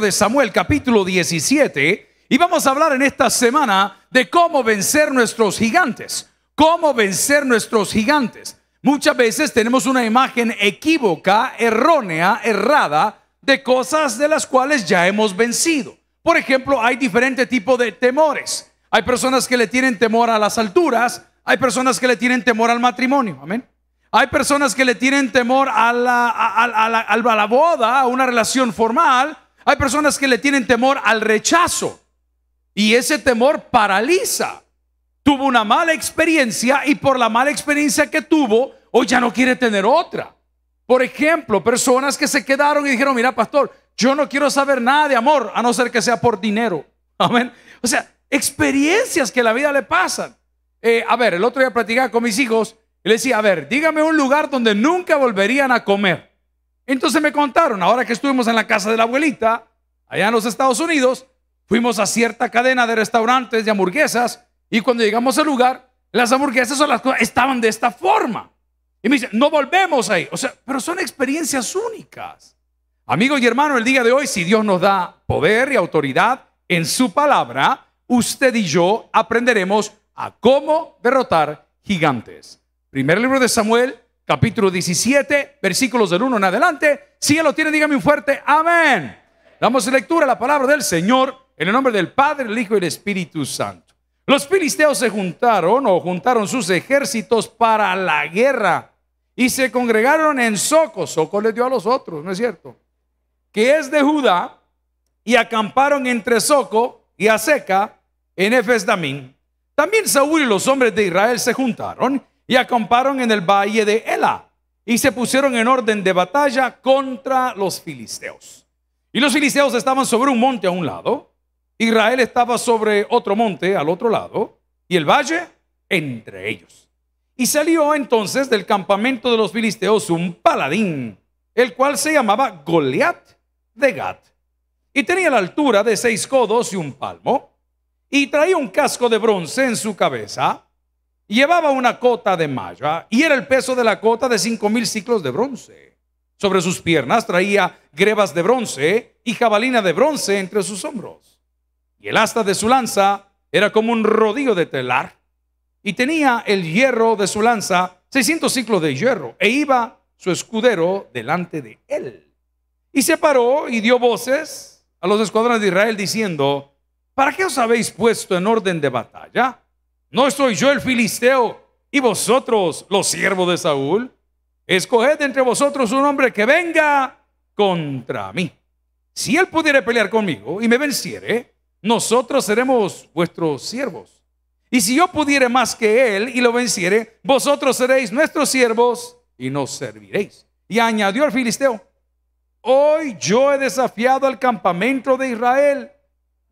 de Samuel capítulo 17 y vamos a hablar en esta semana de cómo vencer nuestros gigantes, cómo vencer nuestros gigantes. Muchas veces tenemos una imagen equívoca, errónea, errada de cosas de las cuales ya hemos vencido. Por ejemplo, hay diferentes tipos de temores. Hay personas que le tienen temor a las alturas, hay personas que le tienen temor al matrimonio, amén. Hay personas que le tienen temor a la, a, la boda, a una relación formal. Hay personas que le tienen temor al rechazo y ese temor paraliza. Tuvo una mala experiencia y por la mala experiencia que tuvo, hoy ya no quiere tener otra. Por ejemplo, personas que se quedaron y dijeron, mira, pastor, yo no quiero saber nada de amor, a no ser que sea por dinero. Amén. O sea, experiencias que la vida le pasan. Eh, a ver, el otro día platicaba con mis hijos y le decía, a ver, dígame un lugar donde nunca volverían a comer. Entonces me contaron, ahora que estuvimos en la casa de la abuelita, allá en los Estados Unidos, fuimos a cierta cadena de restaurantes de hamburguesas y cuando llegamos al lugar, las hamburguesas o las estaban de esta forma. Y me dicen, no volvemos ahí. O sea, pero son experiencias únicas. Amigos y hermanos, el día de hoy, si Dios nos da poder y autoridad en su palabra, usted y yo aprenderemos a cómo derrotar gigantes. Primer libro de Samuel, capítulo 17, versículos del 1 en adelante. Si ya lo tiene, dígame un fuerte amén. Damos lectura a la palabra del Señor en el nombre del Padre, el Hijo y el Espíritu Santo. Los filisteos se juntaron o juntaron sus ejércitos para la guerra y se congregaron en Soco. Soco les dio a los otros, ¿no es cierto? Que es de Judá y acamparon entre Soco y Aseca en Efesdamín. También Saúl y los hombres de Israel se juntaron y acamparon en el valle de Ela y se pusieron en orden de batalla contra los filisteos. Y los filisteos estaban sobre un monte a un lado, Israel estaba sobre otro monte al otro lado, y el valle entre ellos. Y salió entonces del campamento de los filisteos un paladín, el cual se llamaba Goliat de Gat, y tenía la altura de seis codos y un palmo, y traía un casco de bronce en su cabeza, llevaba una cota de malla, y era el peso de la cota de cinco mil ciclos de bronce sobre sus piernas traía grebas de bronce y jabalina de bronce entre sus hombros. Y el asta de su lanza era como un rodillo de telar. Y tenía el hierro de su lanza, 600 ciclos de hierro, e iba su escudero delante de él. Y se paró y dio voces a los escuadrones de Israel diciendo, ¿para qué os habéis puesto en orden de batalla? ¿No soy yo el filisteo y vosotros los siervos de Saúl? escoged entre vosotros un hombre que venga contra mí. Si él pudiere pelear conmigo y me venciere, nosotros seremos vuestros siervos. Y si yo pudiere más que él y lo venciere, vosotros seréis nuestros siervos y nos serviréis. Y añadió al filisteo, hoy yo he desafiado al campamento de Israel.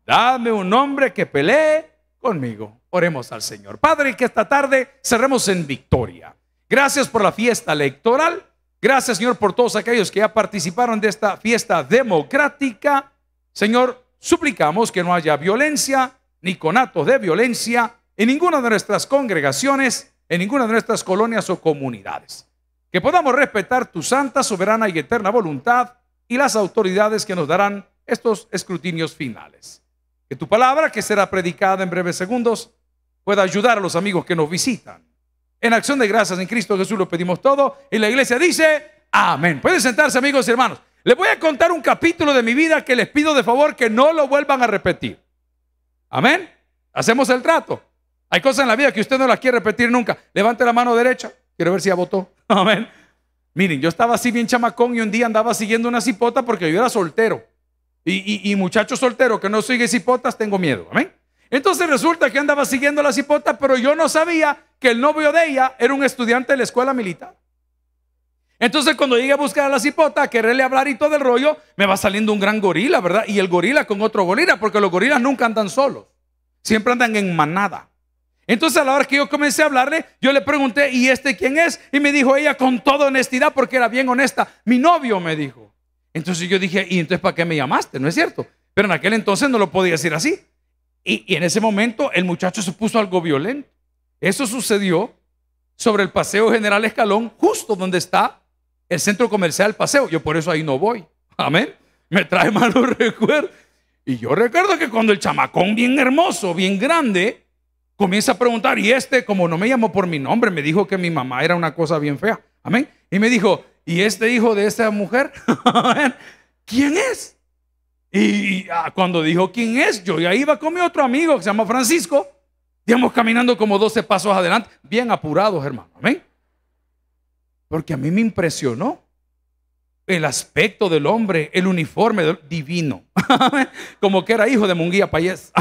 Dame un hombre que pelee conmigo. Oremos al Señor. Padre, que esta tarde cerremos en victoria. Gracias por la fiesta electoral. Gracias, Señor, por todos aquellos que ya participaron de esta fiesta democrática. Señor, suplicamos que no haya violencia ni con de violencia en ninguna de nuestras congregaciones, en ninguna de nuestras colonias o comunidades. Que podamos respetar tu santa, soberana y eterna voluntad y las autoridades que nos darán estos escrutinios finales. Que tu palabra, que será predicada en breves segundos, pueda ayudar a los amigos que nos visitan en acción de gracias en Cristo Jesús lo pedimos todo. Y la iglesia dice, amén. Pueden sentarse amigos y hermanos. Les voy a contar un capítulo de mi vida que les pido de favor que no lo vuelvan a repetir. Amén. Hacemos el trato. Hay cosas en la vida que usted no las quiere repetir nunca. Levante la mano derecha. Quiero ver si ya votó. Amén. Miren, yo estaba así bien chamacón y un día andaba siguiendo una cipota porque yo era soltero. Y, y, y muchacho soltero que no sigue cipotas, tengo miedo. Amén. Entonces resulta que andaba siguiendo a la cipota, pero yo no sabía que el novio de ella era un estudiante de la escuela militar. Entonces cuando llegué a buscar a la cipota, a quererle hablar y todo el rollo, me va saliendo un gran gorila, ¿verdad? Y el gorila con otro gorila, porque los gorilas nunca andan solos, siempre andan en manada. Entonces a la hora que yo comencé a hablarle, yo le pregunté, ¿y este quién es? Y me dijo ella con toda honestidad, porque era bien honesta, mi novio me dijo. Entonces yo dije, ¿y entonces para qué me llamaste? ¿No es cierto? Pero en aquel entonces no lo podía decir así. Y, en ese momento el muchacho se puso algo violento. Eso sucedió sobre el Paseo General Escalón, justo donde está el centro comercial Paseo. Yo por eso ahí no voy. Amén. Me trae malos recuerdos. Y yo recuerdo que cuando el chamacón bien hermoso, bien grande, comienza a preguntar, y este, como no me llamó por mi nombre, me dijo que mi mamá era una cosa bien fea. Amén. Y me dijo, ¿y este hijo de esta mujer? ¿Quién es? Y ah, cuando dijo quién es, yo ya iba con mi otro amigo que se llama Francisco. Digamos, caminando como 12 pasos adelante, bien apurados, hermano. Amén. Porque a mí me impresionó el aspecto del hombre, el uniforme divino. como que era hijo de Munguía Payés.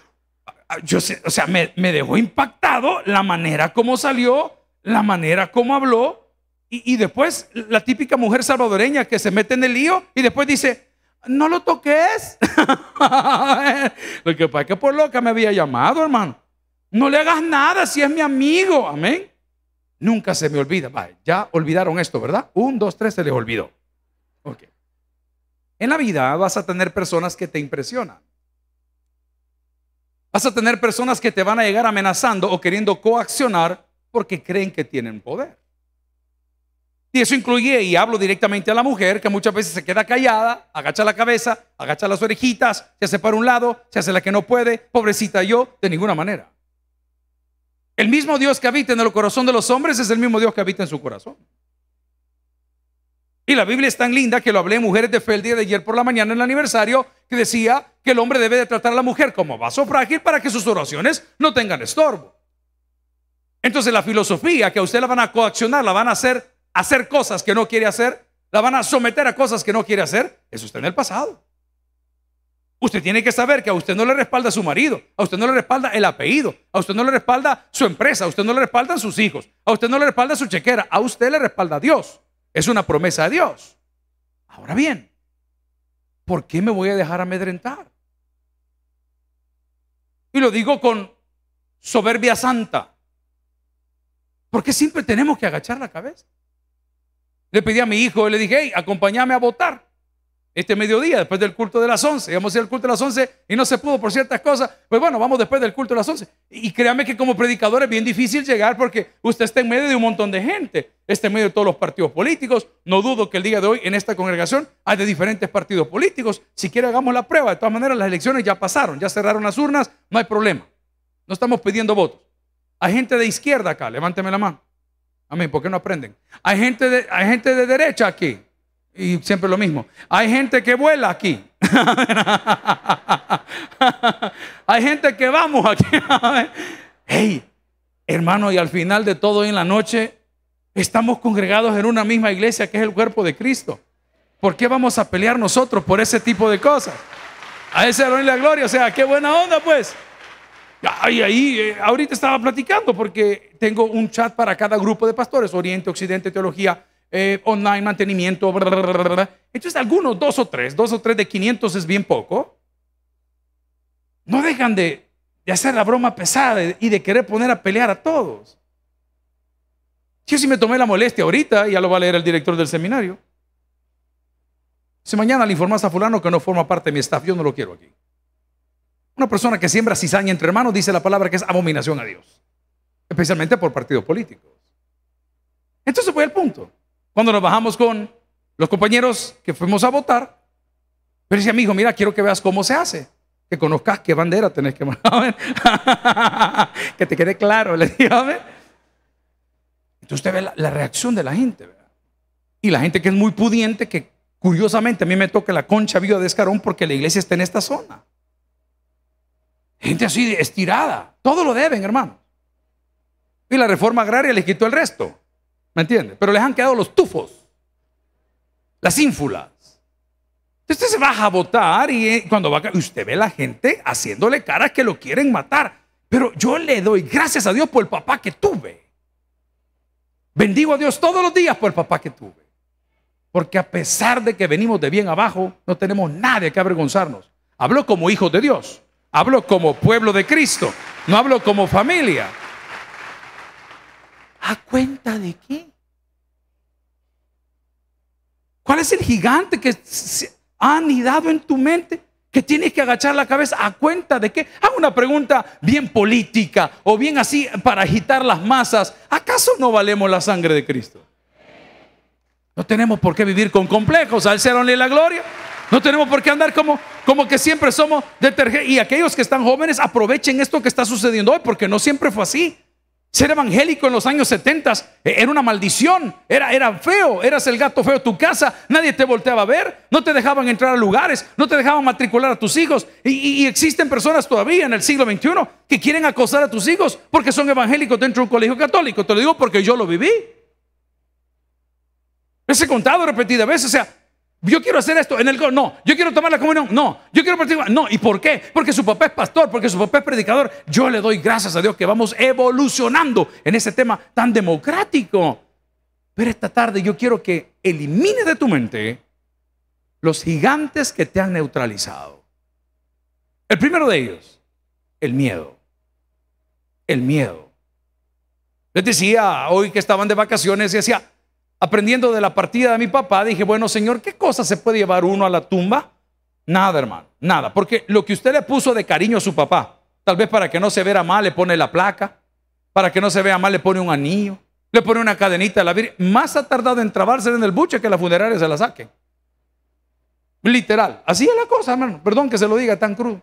yo o sea, me, dejó impactado la manera como salió, la manera como habló. y después la típica mujer salvadoreña que se mete en el lío y después dice, no lo toques. lo que pasa es que por loca me había llamado, hermano. No le hagas nada si es mi amigo. Amén. Nunca se me olvida. ya olvidaron esto, ¿verdad? Un, dos, tres, se les olvidó. En la vida vas a tener personas que te impresionan. Vas a tener personas que te van a llegar amenazando o queriendo coaccionar porque creen que tienen poder. Y eso incluye, y hablo directamente a la mujer, que muchas veces se queda callada, agacha la cabeza, agacha las orejitas, se hace para un lado, se hace la que no puede, pobrecita yo, de ninguna manera. El mismo Dios que habita en el corazón de los hombres es el mismo Dios que habita en su corazón. Y la Biblia es tan linda que lo hablé en Mujeres de Fe día de ayer por la mañana en el aniversario, que decía que el hombre debe de tratar a la mujer como vaso frágil para que sus oraciones no tengan estorbo. Entonces la filosofía que a usted la van a coaccionar, la van a hacer hacer cosas que no quiere hacer, la van a someter a cosas que no quiere hacer, eso está en el pasado. Usted tiene que saber que a usted no le respalda su marido, a usted no le respalda el apellido, a usted no le respalda su empresa, a usted no le respaldan sus hijos, a usted no le respalda su chequera, a usted le respalda Dios. Es una promesa de Dios. Ahora bien, ¿por qué me voy a dejar amedrentar? Y lo digo con soberbia santa. Porque siempre tenemos que agachar la cabeza? Le pedí a mi hijo, le dije, hey, acompáñame a votar este mediodía, después del culto de las 11. Vamos a ir al culto de las 11 y no se pudo por ciertas cosas. Pues bueno, vamos después del culto de las 11. Y créame que como predicador es bien difícil llegar porque usted está en medio de un montón de gente. Está en medio de todos los partidos políticos. No dudo que el día de hoy en esta congregación hay de diferentes partidos políticos. Si quiere, hagamos la prueba. De todas maneras, las elecciones ya pasaron, ya cerraron las urnas, no hay problema. No estamos pidiendo votos. Hay gente de izquierda acá, levánteme la mano. Amén, ¿por qué no aprenden? Hay gente de, hay gente de derecha aquí. Y siempre lo mismo. Hay gente que vuela aquí. hay gente que vamos aquí. hey, hermano, y al final de todo, en la noche, estamos congregados en una misma iglesia que es el cuerpo de Cristo. ¿Por qué vamos a pelear nosotros por ese tipo de cosas? A ese y la gloria. O sea, qué buena onda, pues. Ahí, ahí, eh, ahorita estaba platicando porque tengo un chat para cada grupo de pastores, Oriente, Occidente, Teología, eh, Online, Mantenimiento, Entonces algunos, dos o tres, dos o tres de 500 es bien poco. No dejan de, hacer la broma pesada y de querer poner a pelear a todos. Yo sí me tomé la molestia ahorita, ya lo va a leer el director del seminario. Si mañana le informas a fulano que no forma parte de mi staff, yo no lo quiero aquí. Una persona que siembra cizaña entre hermanos dice la palabra que es abominación a Dios, especialmente por partidos políticos. Entonces fue el punto. Cuando nos bajamos con los compañeros que fuimos a votar, pero mi amigo, mira, quiero que veas cómo se hace. Que conozcas qué bandera tenés que que te quede claro, le digo, Entonces usted ve la, la, reacción de la gente. ¿verdad? Y la gente que es muy pudiente, que curiosamente a mí me toca la concha viva de Escarón porque la iglesia está en esta zona. Gente así estirada. Todo lo deben, hermano. Y la reforma agraria les quitó el resto. ¿Me entiende? Pero les han quedado los tufos, las ínfulas. Usted se va a votar y eh, cuando va, usted ve a la gente haciéndole caras que lo quieren matar. Pero yo le doy gracias a Dios por el papá que tuve. Bendigo a Dios todos los días por el papá que tuve. Porque a pesar de que venimos de bien abajo, no tenemos nada que avergonzarnos. Hablo como hijos de Dios. Hablo como pueblo de Cristo, no hablo como familia. ¿A cuenta de qué? ¿Cuál es el gigante que se ha anidado en tu mente? Que tienes que agachar la cabeza. ¿A cuenta de qué? Hago una pregunta bien política o bien así para agitar las masas. ¿Acaso no valemos la sangre de Cristo? No tenemos por qué vivir con complejos. Al ser la gloria. No tenemos por qué andar como, como que siempre somos detergentes. Y aquellos que están jóvenes aprovechen esto que está sucediendo hoy, porque no siempre fue así. Ser evangélico en los años 70 eh, era una maldición, era, era feo, eras el gato feo de tu casa, nadie te volteaba a ver, no te dejaban entrar a lugares, no te dejaban matricular a tus hijos. Y, existen personas todavía en el siglo XXI que quieren acosar a tus hijos porque son evangélicos dentro de un colegio católico. Te lo digo porque yo lo viví. Ese he contado repetidas veces, o sea, yo quiero hacer esto en el no, yo quiero tomar la comunión, no, yo quiero participar, no, ¿y por qué? Porque su papá es pastor, porque su papá es predicador. Yo le doy gracias a Dios que vamos evolucionando en ese tema tan democrático. Pero esta tarde yo quiero que elimine de tu mente los gigantes que te han neutralizado. El primero de ellos, el miedo. El miedo. Les decía hoy que estaban de vacaciones y decía, aprendiendo de la partida de mi papá, dije, bueno, Señor, ¿qué cosa se puede llevar uno a la tumba? Nada, hermano, nada. Porque lo que usted le puso de cariño a su papá, tal vez para que no se vea mal le pone la placa, para que no se vea mal le pone un anillo, le pone una cadenita a la Virgen. Más ha tardado en trabarse en el buche que la funeraria se la saque Literal. Así es la cosa, hermano. Perdón que se lo diga tan crudo.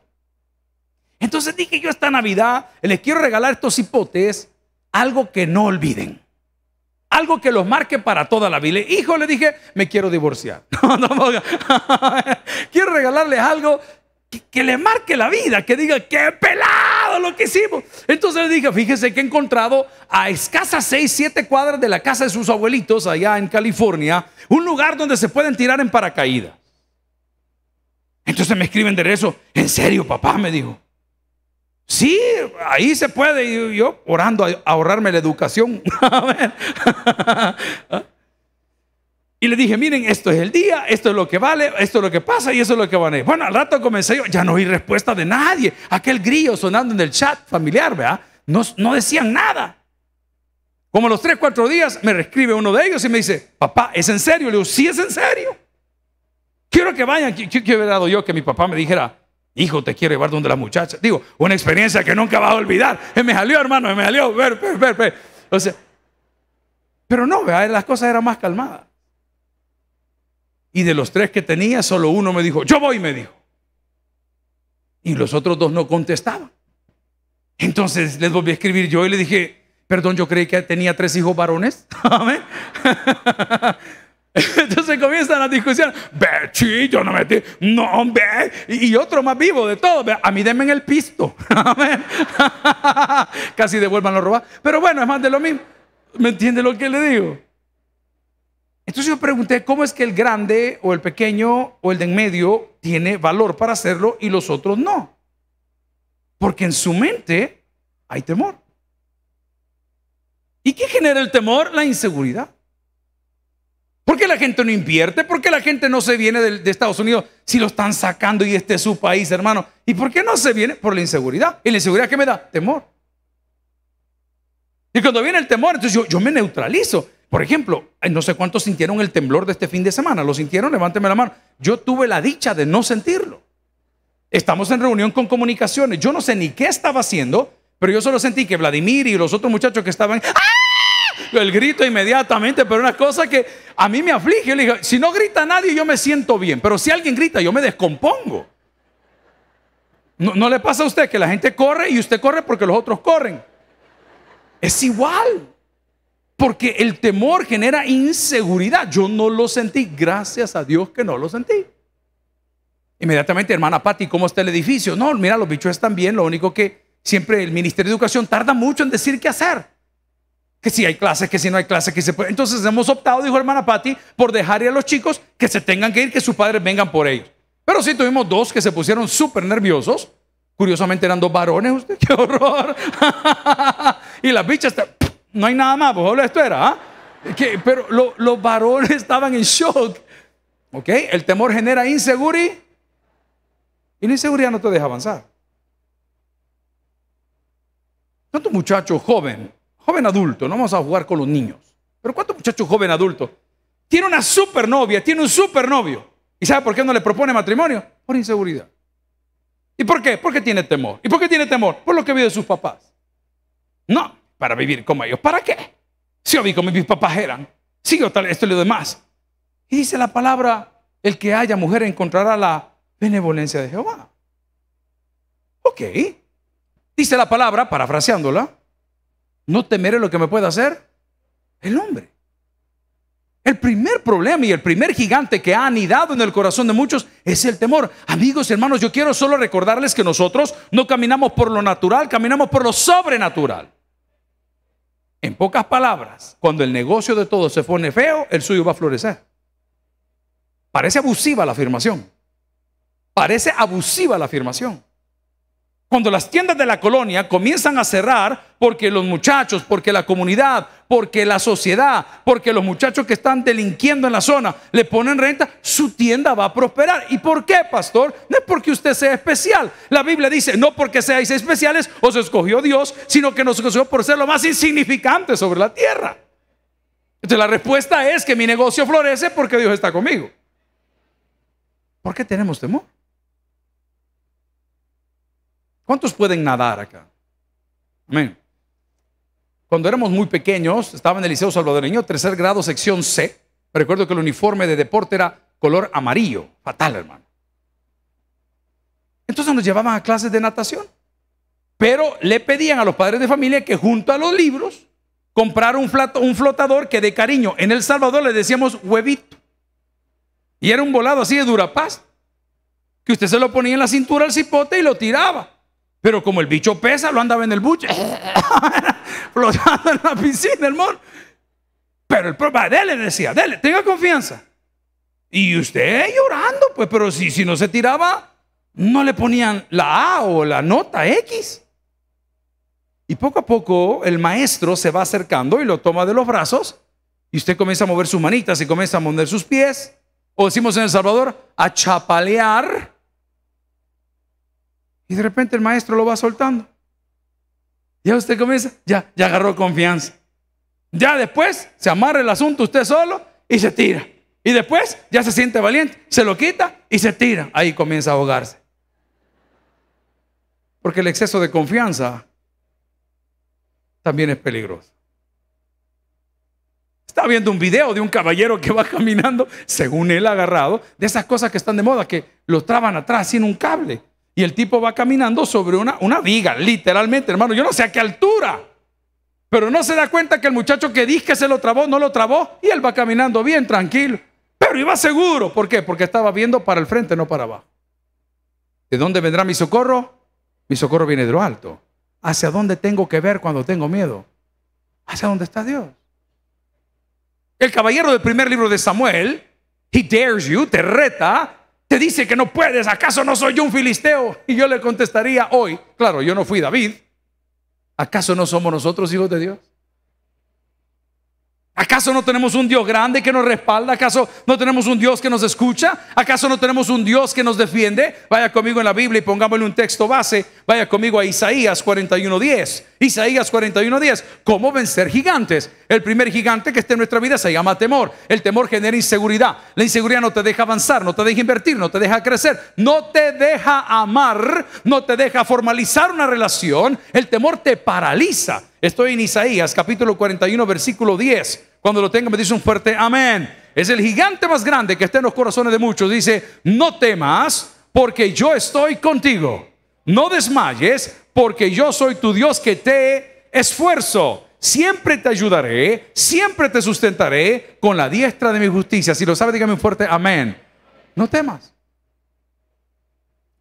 Entonces dije yo esta Navidad les quiero regalar estos hipotes algo que no olviden algo que los marque para toda la vida. Hijo, le dije, me quiero divorciar. No, no, quiero regalarles algo que, le marque la vida, que diga, qué pelado lo que hicimos. Entonces le dije, fíjese que he encontrado a escasas 6, 7 cuadras de la casa de sus abuelitos allá en California, un lugar donde se pueden tirar en paracaídas. Entonces me escriben de eso en serio, papá, me dijo. Sí, ahí se puede. Y yo orando a ahorrarme la educación. y le dije, miren, esto es el día, esto es lo que vale, esto es lo que pasa y eso es lo que van a ir. Bueno, al rato comencé yo, ya no oí respuesta de nadie. Aquel grillo sonando en el chat familiar, ¿verdad? No, decían nada. Como los tres, cuatro días me reescribe uno de ellos y me dice, papá, ¿es en serio? Le digo, sí, es en serio. Quiero que vayan. quiero qué dado yo que mi papá me dijera, Hijo, te quiero llevar donde la muchacha. Digo, una experiencia que nunca vas a olvidar. Eh, me salió, hermano, me salió. Ver, ver, pero no, las cosas eran más calmadas. Y de los tres que tenía, solo uno me dijo, yo voy, me dijo. Y los otros dos no contestaban. Entonces les volví a escribir yo y le dije, perdón, yo creí que tenía tres hijos varones. Amén. Entonces comienzan las discusión. Ve, yo no metí. No, ve. Y, otro más vivo de todo. a mí denme en el pisto. Casi devuelvan lo robado. Pero bueno, es más de lo mismo. ¿Me entiende lo que le digo? Entonces yo pregunté, ¿cómo es que el grande o el pequeño o el de en medio tiene valor para hacerlo y los otros no? Porque en su mente hay temor. ¿Y qué genera el temor? La inseguridad. ¿Por qué la gente no invierte? ¿Por qué la gente no se viene de, Estados Unidos si lo están sacando y este es su país, hermano? ¿Y por qué no se viene? Por la inseguridad. ¿Y la inseguridad qué me da? Temor. Y cuando viene el temor, entonces yo, yo me neutralizo. Por ejemplo, no sé cuántos sintieron el temblor de este fin de semana. ¿Lo sintieron? Levánteme la mano. Yo tuve la dicha de no sentirlo. Estamos en reunión con comunicaciones. Yo no sé ni qué estaba haciendo, pero yo solo sentí que Vladimir y los otros muchachos que estaban... ¡Ah! el grito inmediatamente, pero una cosa que a mí me aflige. si no grita nadie, yo me siento bien, pero si alguien grita, yo me descompongo. No, le pasa a usted que la gente corre y usted corre porque los otros corren. Es igual, porque el temor genera inseguridad. Yo no lo sentí, gracias a Dios que no lo sentí. Inmediatamente, hermana Patti, ¿cómo está el edificio? No, mira, los bichos están bien, lo único que siempre el Ministerio de Educación tarda mucho en decir qué hacer que si hay clases, que si no hay clases, que se puede. Entonces hemos optado, dijo hermana Patti, por dejar a los chicos que se tengan que ir, que sus padres vengan por ellos. Pero sí tuvimos dos que se pusieron súper nerviosos. Curiosamente eran dos varones, usted, qué horror. y las bichas, no hay nada más, pues esto era. ¿ah? Pero los varones estaban en shock. ¿Ok? El temor genera inseguridad. Y la inseguridad no te deja avanzar. tanto muchachos joven? joven adulto, no vamos a jugar con los niños. Pero ¿cuánto muchacho joven adulto? Tiene una supernovia, tiene un supernovio? ¿Y sabe por qué no le propone matrimonio? Por inseguridad. ¿Y por qué? Porque tiene temor. ¿Y por qué tiene temor? Por lo que viven sus papás. No, para vivir como ellos. ¿Para qué? Si yo vi como mis papás eran. Si yo tal, esto y lo demás. Y dice la palabra, el que haya mujer encontrará la benevolencia de Jehová. Ok. Dice la palabra, parafraseándola, no temeré lo que me pueda hacer el hombre. El primer problema y el primer gigante que ha anidado en el corazón de muchos es el temor. Amigos, hermanos, yo quiero solo recordarles que nosotros no caminamos por lo natural, caminamos por lo sobrenatural. En pocas palabras, cuando el negocio de todos se pone feo, el suyo va a florecer. Parece abusiva la afirmación. Parece abusiva la afirmación. Cuando las tiendas de la colonia comienzan a cerrar porque los muchachos, porque la comunidad, porque la sociedad, porque los muchachos que están delinquiendo en la zona le ponen renta, su tienda va a prosperar. ¿Y por qué, pastor? No es porque usted sea especial. La Biblia dice, no porque seáis especiales, os escogió Dios, sino que nos escogió por ser lo más insignificante sobre la tierra. Entonces la respuesta es que mi negocio florece porque Dios está conmigo. ¿Por qué tenemos temor? ¿Cuántos pueden nadar acá? Amén. Cuando éramos muy pequeños, estaba en el Liceo Salvadoreño, tercer grado, sección C. Recuerdo que el uniforme de deporte era color amarillo. Fatal, hermano. Entonces nos llevaban a clases de natación. Pero le pedían a los padres de familia que junto a los libros comprara un, un flotador que de cariño en El Salvador le decíamos huevito. Y era un volado así de durapaz. Que usted se lo ponía en la cintura al cipote y lo tiraba. Pero como el bicho pesa, lo andaba en el buche, flotando en la piscina, hermano. Pero el problema le decía, dele, tenga confianza. Y usted llorando, pues, pero si, si no se tiraba, no le ponían la A o la nota X. Y poco a poco el maestro se va acercando y lo toma de los brazos y usted comienza a mover sus manitas y comienza a mover sus pies. O decimos en El Salvador, a chapalear y de repente el maestro lo va soltando. Ya usted comienza, ya, ya agarró confianza. Ya después se amarra el asunto usted solo y se tira. Y después ya se siente valiente, se lo quita y se tira. Ahí comienza a ahogarse. Porque el exceso de confianza también es peligroso. Está viendo un video de un caballero que va caminando, según él agarrado, de esas cosas que están de moda, que lo traban atrás sin un cable. Y el tipo va caminando sobre una, una viga, literalmente, hermano. Yo no sé a qué altura. Pero no se da cuenta que el muchacho que dice se lo trabó, no lo trabó. Y él va caminando bien, tranquilo. Pero iba seguro. ¿Por qué? Porque estaba viendo para el frente, no para abajo. ¿De dónde vendrá mi socorro? Mi socorro viene de lo alto. ¿Hacia dónde tengo que ver cuando tengo miedo? ¿Hacia dónde está Dios? El caballero del primer libro de Samuel, he dares you, te reta te dice que no puedes, ¿acaso no soy yo un filisteo? Y yo le contestaría hoy, claro, yo no fui David, ¿acaso no somos nosotros hijos de Dios? ¿Acaso no tenemos un Dios grande que nos respalda? ¿Acaso no tenemos un Dios que nos escucha? ¿Acaso no tenemos un Dios que nos defiende? Vaya conmigo en la Biblia y pongámosle un texto base. Vaya conmigo a Isaías 41.10. Isaías 41.10. ¿Cómo vencer gigantes? El primer gigante que esté en nuestra vida se llama temor. El temor genera inseguridad. La inseguridad no te deja avanzar, no te deja invertir, no te deja crecer, no te deja amar, no te deja formalizar una relación. El temor te paraliza. Estoy en Isaías capítulo 41 versículo 10. Cuando lo tenga me dice un fuerte amén. Es el gigante más grande que está en los corazones de muchos. Dice, no temas porque yo estoy contigo. No desmayes porque yo soy tu Dios que te esfuerzo siempre te ayudaré, siempre te sustentaré con la diestra de mi justicia. Si lo sabes, dígame un fuerte amén. No temas.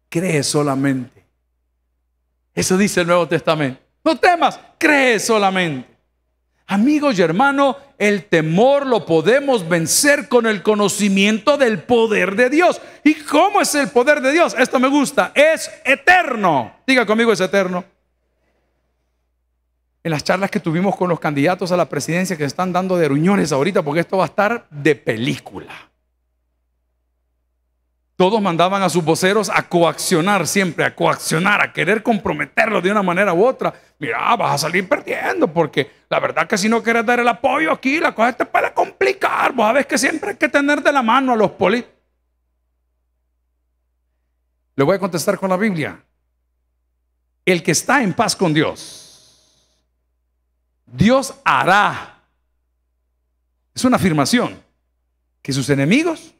Cree solamente. Eso dice el Nuevo Testamento. No temas, cree solamente. Amigos y hermanos, el temor lo podemos vencer con el conocimiento del poder de Dios. ¿Y cómo es el poder de Dios? Esto me gusta, es eterno. Diga conmigo, es eterno en las charlas que tuvimos con los candidatos a la presidencia que se están dando de ruñones ahorita, porque esto va a estar de película. Todos mandaban a sus voceros a coaccionar siempre, a coaccionar, a querer comprometerlo de una manera u otra. Mira, vas a salir perdiendo, porque la verdad que si no quieres dar el apoyo aquí, la cosa te puede complicar. Vos sabés que siempre hay que tener de la mano a los políticos. Le voy a contestar con la Biblia. El que está en paz con Dios Dios hará. Es una afirmación. Que sus enemigos.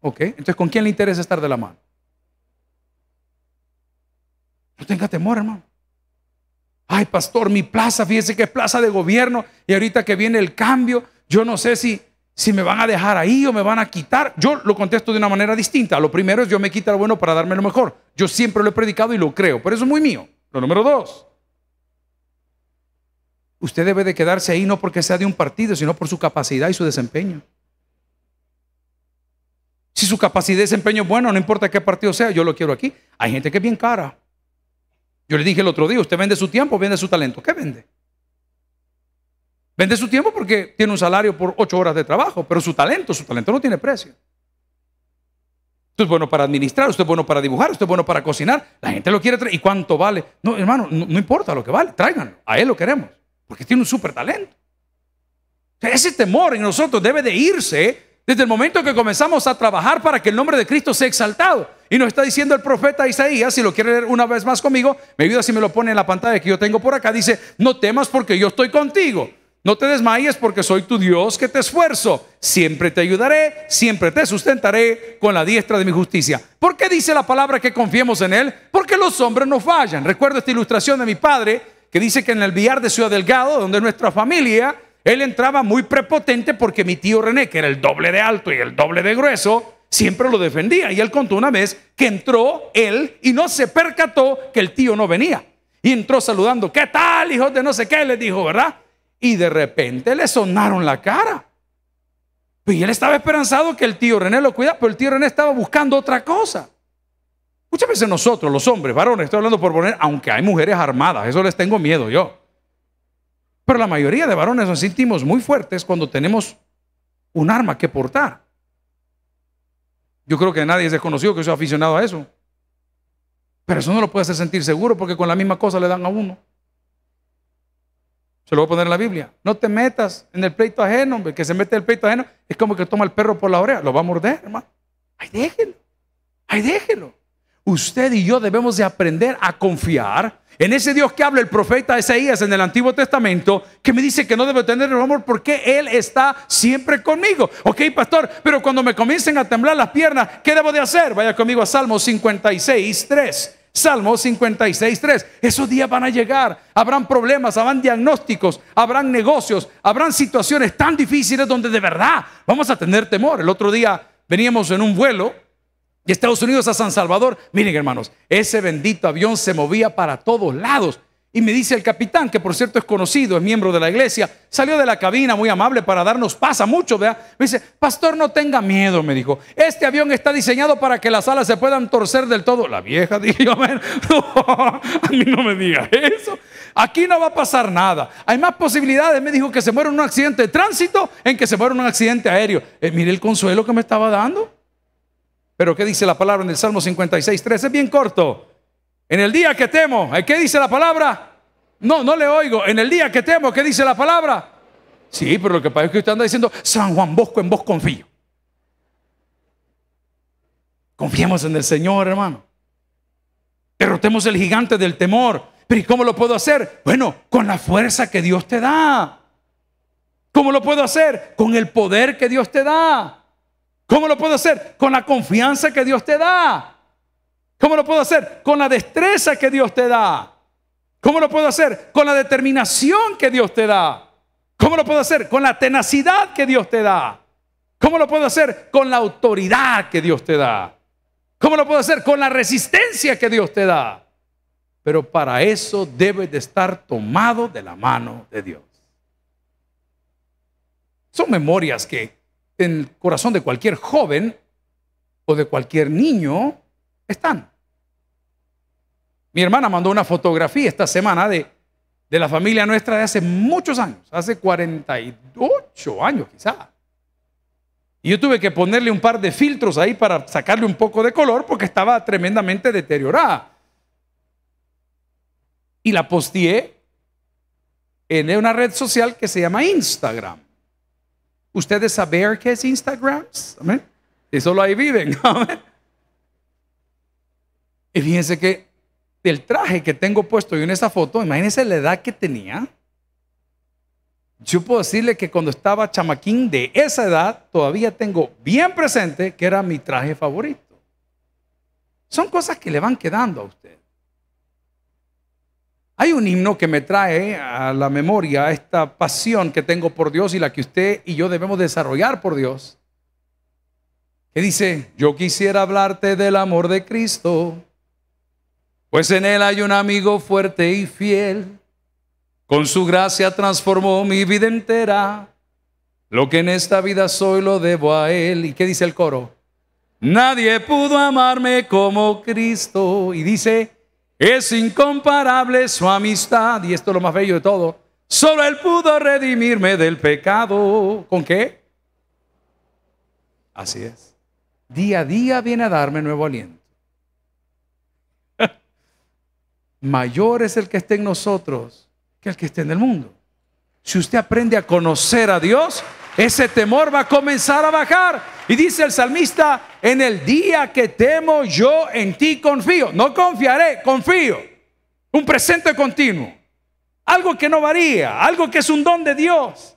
Ok, entonces ¿con quién le interesa estar de la mano? No tenga temor, hermano. Ay, pastor, mi plaza, fíjese que es plaza de gobierno y ahorita que viene el cambio, yo no sé si, si me van a dejar ahí o me van a quitar. Yo lo contesto de una manera distinta. Lo primero es yo me quita lo bueno para darme lo mejor. Yo siempre lo he predicado y lo creo, pero eso es muy mío. Lo número dos. Usted debe de quedarse ahí no porque sea de un partido, sino por su capacidad y su desempeño. Si su capacidad y desempeño es bueno, no importa qué partido sea, yo lo quiero aquí. Hay gente que es bien cara. Yo le dije el otro día, usted vende su tiempo, vende su talento. ¿Qué vende? Vende su tiempo porque tiene un salario por ocho horas de trabajo, pero su talento, su talento no tiene precio. Usted es bueno para administrar, usted es bueno para dibujar, usted es bueno para cocinar. La gente lo quiere traer. ¿Y cuánto vale? No, hermano, no importa lo que vale, tráiganlo. A él lo queremos porque tiene un súper talento. Ese temor en nosotros debe de irse desde el momento que comenzamos a trabajar para que el nombre de Cristo sea exaltado. Y nos está diciendo el profeta Isaías, si lo quiere leer una vez más conmigo, me ayuda si me lo pone en la pantalla que yo tengo por acá, dice, no temas porque yo estoy contigo. No te desmayes porque soy tu Dios que te esfuerzo. Siempre te ayudaré, siempre te sustentaré con la diestra de mi justicia. ¿Por qué dice la palabra que confiemos en Él? Porque los hombres no fallan. Recuerdo esta ilustración de mi padre que dice que en el billar de Ciudad Delgado, donde nuestra familia, él entraba muy prepotente porque mi tío René, que era el doble de alto y el doble de grueso, siempre lo defendía. Y él contó una vez que entró él y no se percató que el tío no venía. Y entró saludando, ¿qué tal, hijos de no sé qué? Le dijo, ¿verdad? Y de repente le sonaron la cara. Pues, y él estaba esperanzado que el tío René lo cuidara, pero el tío René estaba buscando otra cosa. Muchas veces nosotros, los hombres, varones, estoy hablando por poner, aunque hay mujeres armadas, eso les tengo miedo yo. Pero la mayoría de varones nos sentimos muy fuertes cuando tenemos un arma que portar. Yo creo que nadie es desconocido que sea aficionado a eso. Pero eso no lo puede hacer sentir seguro porque con la misma cosa le dan a uno. Se lo voy a poner en la Biblia. No te metas en el pleito ajeno, hombre. Que se mete en el pleito ajeno es como que toma el perro por la oreja. Lo va a morder, hermano. Ay, déjelo. Ay, déjelo usted y yo debemos de aprender a confiar en ese Dios que habla el profeta Isaías en el Antiguo Testamento, que me dice que no debo tener el amor porque Él está siempre conmigo. Ok, pastor, pero cuando me comiencen a temblar las piernas, ¿qué debo de hacer? Vaya conmigo a Salmo 56, 3. Salmo 56, 3. Esos días van a llegar. Habrán problemas, habrán diagnósticos, habrán negocios, habrán situaciones tan difíciles donde de verdad vamos a tener temor. El otro día veníamos en un vuelo de Estados Unidos a San Salvador. Miren, hermanos, ese bendito avión se movía para todos lados. Y me dice el capitán, que por cierto es conocido, es miembro de la iglesia, salió de la cabina muy amable para darnos paz mucho Me dice, pastor, no tenga miedo, me dijo. Este avión está diseñado para que las alas se puedan torcer del todo. La vieja, Dijo a a mí no me diga eso. Aquí no va a pasar nada. Hay más posibilidades, me dijo, que se muera en un accidente de tránsito en que se muera en un accidente aéreo. Eh, mire el consuelo que me estaba dando. Pero ¿qué dice la palabra en el Salmo 56, 13? Es bien corto. En el día que temo, eh, ¿qué dice la palabra? No, no le oigo. En el día que temo, ¿qué dice la palabra? Sí, pero lo que pasa es que usted anda diciendo, San Juan Bosco, en vos confío. Confiemos en el Señor, hermano. Derrotemos el gigante del temor. Pero ¿y cómo lo puedo hacer? Bueno, con la fuerza que Dios te da. ¿Cómo lo puedo hacer? Con el poder que Dios te da. ¿Cómo lo puedo hacer? Con la confianza que Dios te da. ¿Cómo lo puedo hacer? Con la destreza que Dios te da. ¿Cómo lo puedo hacer? Con la determinación que Dios te da. ¿Cómo lo puedo hacer? Con la tenacidad que Dios te da. ¿Cómo lo puedo hacer? Con la autoridad que Dios te da. ¿Cómo lo puedo hacer? Con la resistencia que Dios te da. Pero para eso debes de estar tomado de la mano de Dios. Son memorias que en el corazón de cualquier joven o de cualquier niño están. Mi hermana mandó una fotografía esta semana de, la familia nuestra de hace muchos años, hace 48 años quizá. Y yo tuve que ponerle un par de filtros ahí para sacarle un poco de color porque estaba tremendamente deteriorada. Y la posteé en una red social que se llama Instagram ustedes saben qué es Instagram. Y solo ahí viven. Y fíjense que el traje que tengo puesto yo en esa foto, imagínense la edad que tenía. Yo puedo decirle que cuando estaba chamaquín de esa edad, todavía tengo bien presente que era mi traje favorito. Son cosas que le van quedando a usted. Hay un himno que me trae a la memoria esta pasión que tengo por Dios y la que usted y yo debemos desarrollar por Dios. Que dice, yo quisiera hablarte del amor de Cristo, pues en él hay un amigo fuerte y fiel. Con su gracia transformó mi vida entera. Lo que en esta vida soy lo debo a él. ¿Y qué dice el coro? Nadie pudo amarme como Cristo. Y dice, es incomparable su amistad, y esto es lo más bello de todo. Solo Él pudo redimirme del pecado. ¿Con qué? Así es. Día a día viene a darme nuevo aliento. Mayor es el que esté en nosotros que el que esté en el mundo. Si usted aprende a conocer a Dios, ese temor va a comenzar a bajar. Y dice el salmista, en el día que temo yo en ti confío. No confiaré, confío. Un presente continuo. Algo que no varía, algo que es un don de Dios.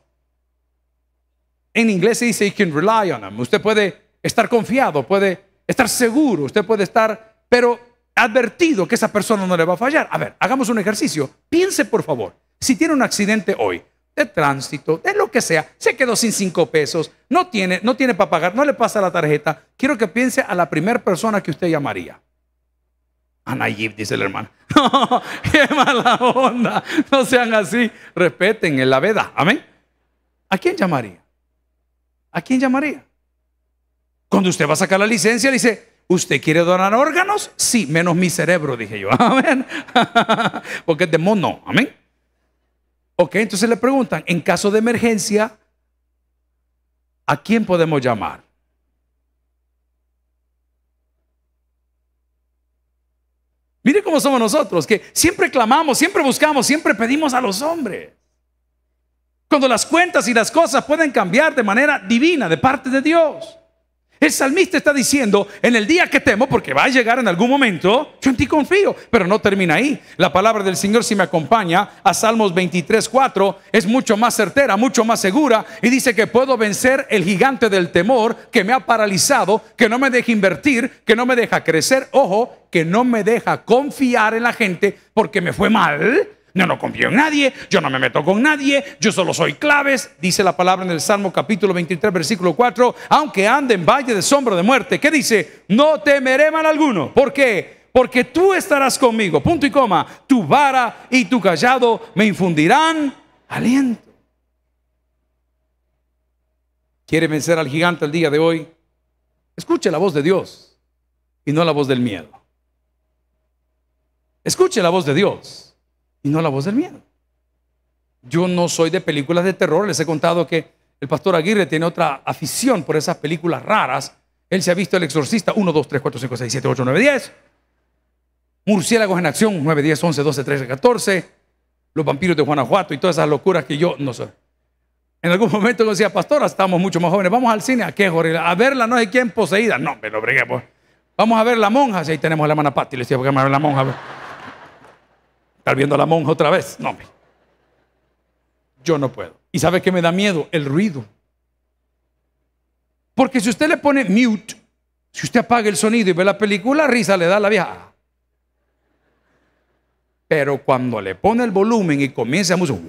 En inglés se dice, you can rely on him. Em". Usted puede estar confiado, puede estar seguro, usted puede estar, pero advertido que esa persona no le va a fallar. A ver, hagamos un ejercicio. Piense, por favor, si tiene un accidente hoy, de tránsito, de lo que sea, se quedó sin cinco pesos, no tiene, no tiene para pagar, no le pasa la tarjeta. Quiero que piense a la primera persona que usted llamaría. A Nayib, dice el hermano. qué mala onda. No sean así. Respeten en la veda. Amén. ¿A quién llamaría? ¿A quién llamaría? Cuando usted va a sacar la licencia, dice, ¿usted quiere donar órganos? Sí, menos mi cerebro, dije yo. Amén. Porque es de mono. Amén. Ok, entonces le preguntan, en caso de emergencia, ¿a quién podemos llamar? Mire cómo somos nosotros, que siempre clamamos, siempre buscamos, siempre pedimos a los hombres. Cuando las cuentas y las cosas pueden cambiar de manera divina, de parte de Dios. El salmista está diciendo, en el día que temo, porque va a llegar en algún momento, yo en ti confío, pero no termina ahí. La palabra del Señor si me acompaña a Salmos 23, 4, es mucho más certera, mucho más segura, y dice que puedo vencer el gigante del temor que me ha paralizado, que no me deja invertir, que no me deja crecer, ojo, que no me deja confiar en la gente porque me fue mal, yo no confío en nadie, yo no me meto con nadie, yo solo soy claves, dice la palabra en el Salmo capítulo 23, versículo 4, aunque ande en valle de sombra de muerte, ¿qué dice? No temeré mal alguno. ¿Por qué? Porque tú estarás conmigo, punto y coma, tu vara y tu callado me infundirán aliento. ¿Quiere vencer al gigante el día de hoy? Escuche la voz de Dios y no la voz del miedo. Escuche la voz de Dios y no la voz del miedo. Yo no soy de películas de terror, les he contado que el pastor Aguirre tiene otra afición por esas películas raras. Él se ha visto El Exorcista 1, 2, 3, 4, 5, 6, 7, 8, 9, 10. Murciélagos en Acción 9, 10, 11, 12, 13, 14. Los vampiros de Guanajuato y todas esas locuras que yo no sé. En algún momento yo decía, pastor estamos mucho más jóvenes, vamos al cine, ¿a qué, Jorge? A verla, no sé quien poseída. No, me lo bregué, pues. Vamos a ver la monja, si ahí tenemos a la hermana Patti, le decía, porque a ver la monja. Pues". Estar viendo a la monja otra vez. No, yo no puedo. ¿Y sabe qué me da miedo? El ruido. Porque si usted le pone mute, si usted apaga el sonido y ve la película, risa le da la vieja. Pero cuando le pone el volumen y comienza a música,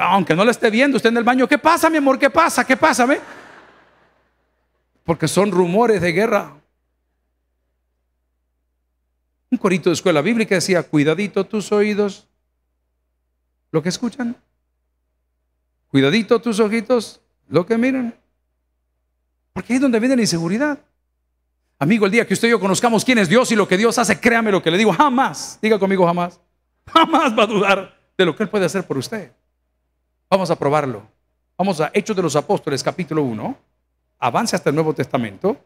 aunque no la esté viendo, usted en el baño, ¿qué pasa, mi amor? ¿Qué pasa? ¿Qué pasa? Porque son rumores de guerra. Un corito de escuela bíblica decía, cuidadito tus oídos, lo que escuchan. Cuidadito tus ojitos, lo que miran. Porque ahí es donde viene la inseguridad. Amigo, el día que usted y yo conozcamos quién es Dios y lo que Dios hace, créame lo que le digo, jamás, diga conmigo jamás, jamás va a dudar de lo que Él puede hacer por usted. Vamos a probarlo. Vamos a Hechos de los Apóstoles, capítulo 1. Avance hasta el Nuevo Testamento.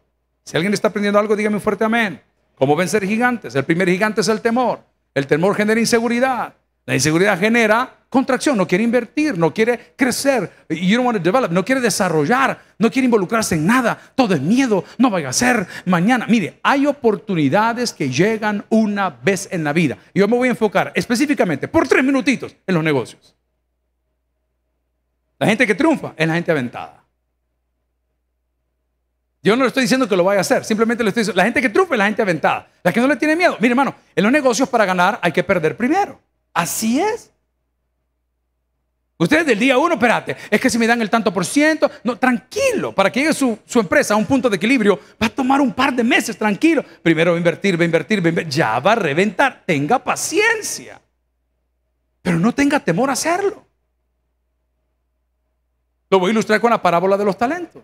Si alguien está aprendiendo algo, dígame fuerte amén. ¿Cómo vencer gigantes? El primer gigante es el temor. El temor genera inseguridad. La inseguridad genera contracción, no quiere invertir, no quiere crecer, you don't want to develop, no quiere desarrollar, no quiere involucrarse en nada, todo es miedo, no vaya a ser mañana. Mire, hay oportunidades que llegan una vez en la vida. Yo me voy a enfocar específicamente por tres minutitos en los negocios. La gente que triunfa es la gente aventada. Yo no le estoy diciendo que lo vaya a hacer, simplemente le estoy diciendo, la gente que trupe es la gente aventada, la que no le tiene miedo. Mire, hermano, en los negocios para ganar hay que perder primero. Así es. Ustedes del día uno, espérate, es que si me dan el tanto por ciento, no, tranquilo, para que llegue su, su, empresa a un punto de equilibrio, va a tomar un par de meses, tranquilo. Primero invertir, va a invertir, va a invertir, ya va a reventar, tenga paciencia, pero no tenga temor a hacerlo. Lo voy a ilustrar con la parábola de los talentos.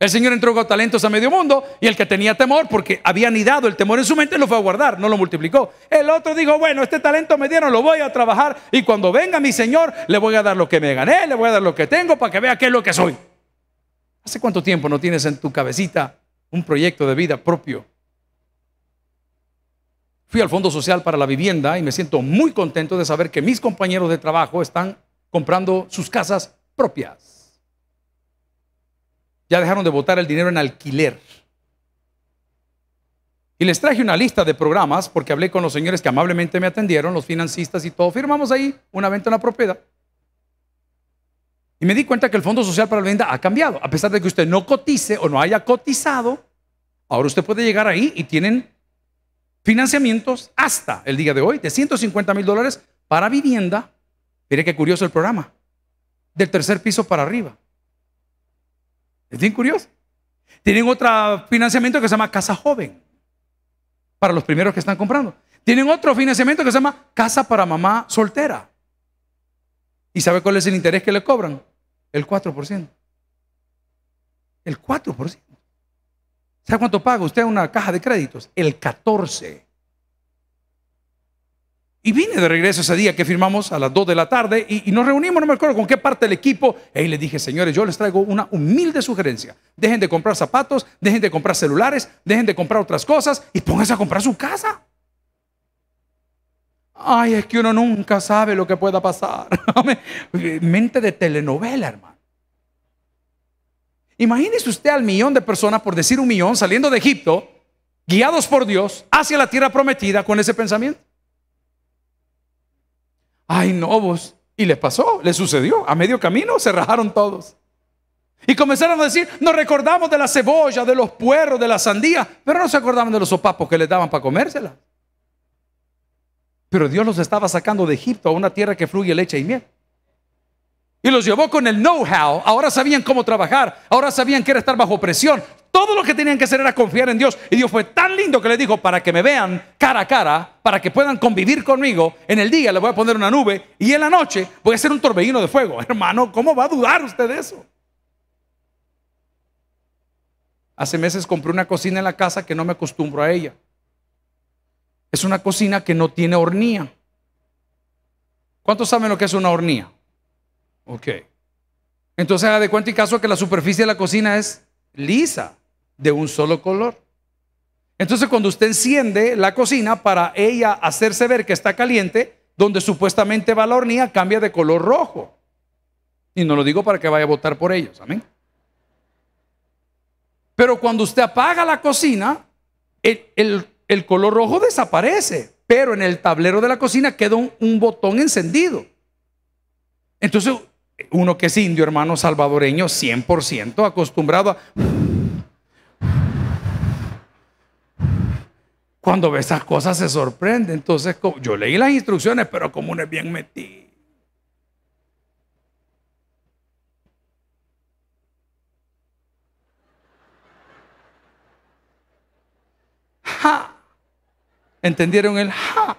El Señor entregó talentos a medio mundo y el que tenía temor, porque había anidado el temor en su mente, lo fue a guardar, no lo multiplicó. El otro dijo, bueno, este talento me dieron, lo voy a trabajar y cuando venga mi Señor, le voy a dar lo que me gané, le voy a dar lo que tengo para que vea qué es lo que soy. ¿Hace cuánto tiempo no tienes en tu cabecita un proyecto de vida propio? Fui al Fondo Social para la Vivienda y me siento muy contento de saber que mis compañeros de trabajo están comprando sus casas propias ya dejaron de votar el dinero en alquiler. Y les traje una lista de programas porque hablé con los señores que amablemente me atendieron, los financistas y todo. Firmamos ahí una venta, una propiedad. Y me di cuenta que el Fondo Social para la Vivienda ha cambiado. A pesar de que usted no cotice o no haya cotizado, ahora usted puede llegar ahí y tienen financiamientos hasta el día de hoy de 150 mil dólares para vivienda. Mire qué curioso el programa. Del tercer piso para arriba. Es bien curioso. Tienen otro financiamiento que se llama Casa Joven, para los primeros que están comprando. Tienen otro financiamiento que se llama Casa para Mamá Soltera. ¿Y sabe cuál es el interés que le cobran? El 4%. El 4%. ¿Sabe cuánto paga usted una caja de créditos? El 14%. Y vine de regreso ese día que firmamos a las 2 de la tarde y, nos reunimos, no me acuerdo con qué parte del equipo. Y le dije, señores, yo les traigo una humilde sugerencia. Dejen de comprar zapatos, dejen de comprar celulares, dejen de comprar otras cosas y pónganse a comprar su casa. Ay, es que uno nunca sabe lo que pueda pasar. Mente de telenovela, hermano. Imagínese usted al millón de personas, por decir un millón, saliendo de Egipto, guiados por Dios, hacia la tierra prometida con ese pensamiento. Ay, no, vos. Y les pasó, les sucedió. A medio camino se rajaron todos. Y comenzaron a decir, nos recordamos de la cebolla, de los puerros, de la sandía, pero no se acordaban de los sopapos que les daban para comérsela. Pero Dios los estaba sacando de Egipto a una tierra que fluye leche y miel. Y los llevó con el know-how. Ahora sabían cómo trabajar. Ahora sabían que era estar bajo presión. Todo lo que tenían que hacer era confiar en Dios. Y Dios fue tan lindo que le dijo, para que me vean cara a cara, para que puedan convivir conmigo, en el día le voy a poner una nube y en la noche voy a hacer un torbellino de fuego. Hermano, ¿cómo va a dudar usted de eso? Hace meses compré una cocina en la casa que no me acostumbro a ella. Es una cocina que no tiene hornía ¿Cuántos saben lo que es una hornía? Ok. Entonces haga de cuenta y caso que la superficie de la cocina es lisa de un solo color. Entonces cuando usted enciende la cocina para ella hacerse ver que está caliente, donde supuestamente va la hornilla, cambia de color rojo. Y no lo digo para que vaya a votar por ellos, amén. Pero cuando usted apaga la cocina, el, color rojo desaparece, pero en el tablero de la cocina queda un, un botón encendido. Entonces, uno que es indio, hermano salvadoreño, 100% acostumbrado a cuando ve esas cosas se sorprende. Entonces, yo leí las instrucciones, pero como uno es bien metido. Ja. ¿Entendieron el ja?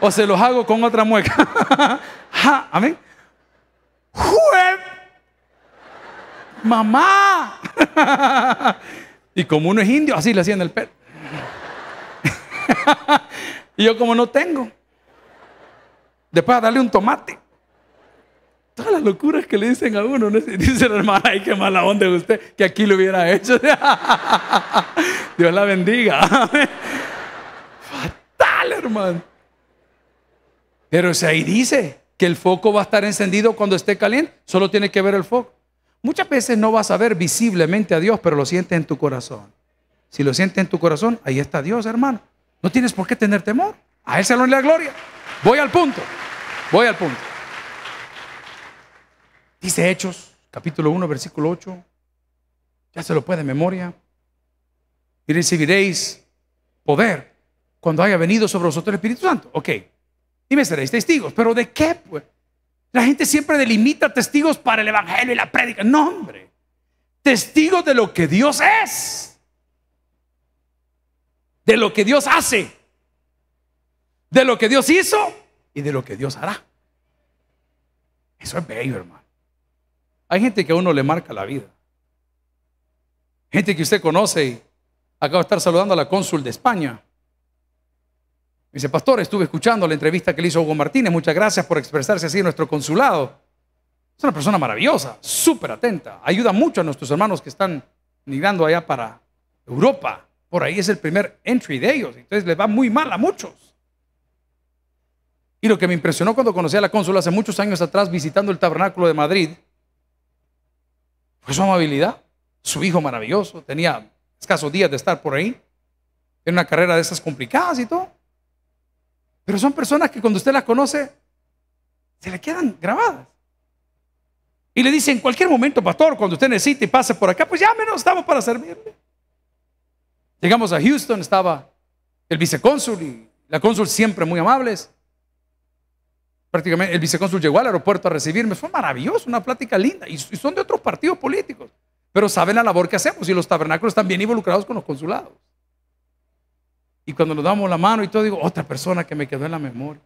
O se los hago con otra mueca. ja, amén. ¡Jue! ¡Mamá! y como uno es indio, así le hacían el pet y yo como no tengo. Después a darle un tomate. Todas las locuras que le dicen a uno, Dicen hermano ay, qué mala onda de usted, que aquí lo hubiera hecho. Dios la bendiga. Fatal, hermano. Pero si ahí dice que el foco va a estar encendido cuando esté caliente, solo tiene que ver el foco. Muchas veces no vas a ver visiblemente a Dios, pero lo sientes en tu corazón. Si lo sientes en tu corazón, ahí está Dios, hermano. No tienes por qué tener temor. A Él se lo en la gloria. Voy al punto. Voy al punto. Dice Hechos, capítulo 1, versículo 8. Ya se lo puede memoria. Y recibiréis poder cuando haya venido sobre vosotros el Espíritu Santo. Ok. dime seréis testigos. ¿Pero de qué? Pues? La gente siempre delimita testigos para el Evangelio y la prédica. No, hombre. Testigos de lo que Dios es de lo que Dios hace, de lo que Dios hizo y de lo que Dios hará. Eso es bello, hermano. Hay gente que a uno le marca la vida. Gente que usted conoce. Acabo de estar saludando a la cónsul de España. dice, pastor, estuve escuchando la entrevista que le hizo Hugo Martínez. Muchas gracias por expresarse así en nuestro consulado. Es una persona maravillosa, súper atenta. Ayuda mucho a nuestros hermanos que están migrando allá para Europa. Por ahí es el primer entry de ellos. Entonces les va muy mal a muchos. Y lo que me impresionó cuando conocí a la cónsula hace muchos años atrás visitando el tabernáculo de Madrid fue su amabilidad. Su hijo maravilloso, tenía escasos días de estar por ahí. en una carrera de esas complicadas y todo. Pero son personas que cuando usted las conoce, se le quedan grabadas. Y le dicen, en cualquier momento, pastor, cuando usted necesite y pase por acá, pues menos estamos para servirle. Llegamos a Houston, estaba el vicecónsul y la cónsul siempre muy amables. Prácticamente el vicecónsul llegó al aeropuerto a recibirme. Fue maravilloso, una plática linda. Y son de otros partidos políticos, pero saben la labor que hacemos y los tabernáculos están bien involucrados con los consulados. Y cuando nos damos la mano y todo, digo, otra persona que me quedó en la memoria.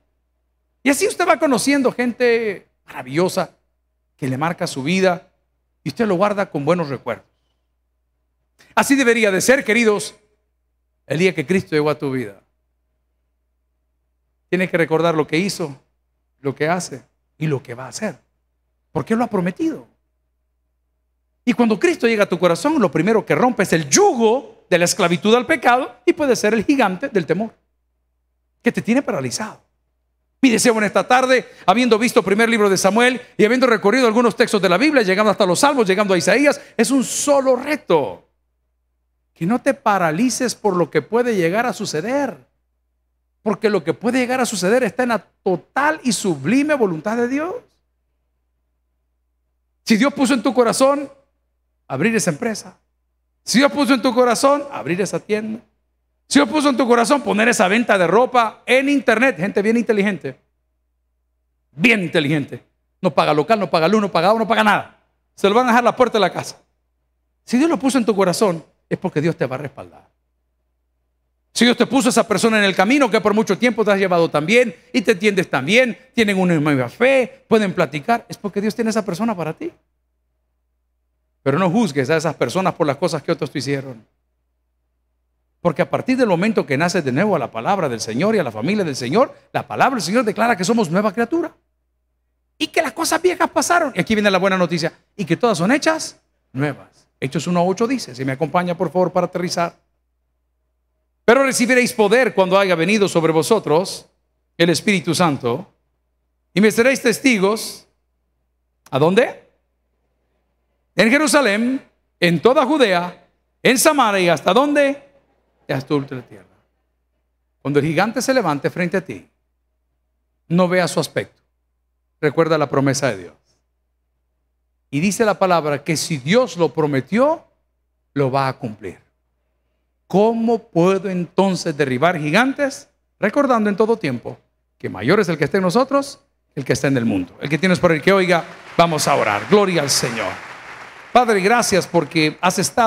Y así usted va conociendo gente maravillosa que le marca su vida y usted lo guarda con buenos recuerdos. Así debería de ser, queridos, el día que Cristo llegó a tu vida. Tienes que recordar lo que hizo, lo que hace y lo que va a hacer. Porque lo ha prometido. Y cuando Cristo llega a tu corazón, lo primero que rompe es el yugo de la esclavitud al pecado y puede ser el gigante del temor que te tiene paralizado. Mi deseo en esta tarde, habiendo visto el primer libro de Samuel y habiendo recorrido algunos textos de la Biblia, llegando hasta los Salmos, llegando a Isaías, es un solo reto que no te paralices por lo que puede llegar a suceder. Porque lo que puede llegar a suceder está en la total y sublime voluntad de Dios. Si Dios puso en tu corazón abrir esa empresa. Si Dios puso en tu corazón abrir esa tienda. Si Dios puso en tu corazón poner esa venta de ropa en internet. Gente bien inteligente. Bien inteligente. No paga local, no paga luz, no paga agua, no paga nada. Se lo van a dejar la puerta de la casa. Si Dios lo puso en tu corazón, es porque Dios te va a respaldar. Si Dios te puso esa persona en el camino que por mucho tiempo te has llevado también y te entiendes también, tienen una misma fe, pueden platicar, es porque Dios tiene esa persona para ti. Pero no juzgues a esas personas por las cosas que otros te hicieron. Porque a partir del momento que naces de nuevo a la palabra del Señor y a la familia del Señor, la palabra del Señor declara que somos nueva criatura. Y que las cosas viejas pasaron. Y aquí viene la buena noticia. Y que todas son hechas nuevas. Hechos 1.8 dice, si me acompaña por favor para aterrizar. Pero recibiréis poder cuando haya venido sobre vosotros el Espíritu Santo y me seréis testigos. ¿A dónde? En Jerusalén, en toda Judea, en Samaria y hasta dónde? hasta la tierra. Cuando el gigante se levante frente a ti, no vea su aspecto. Recuerda la promesa de Dios. Y dice la palabra que si Dios lo prometió, lo va a cumplir. ¿Cómo puedo entonces derribar gigantes? Recordando en todo tiempo que mayor es el que está en nosotros, el que está en el mundo. El que tienes por el que oiga, vamos a orar. Gloria al Señor. Padre, gracias porque has estado.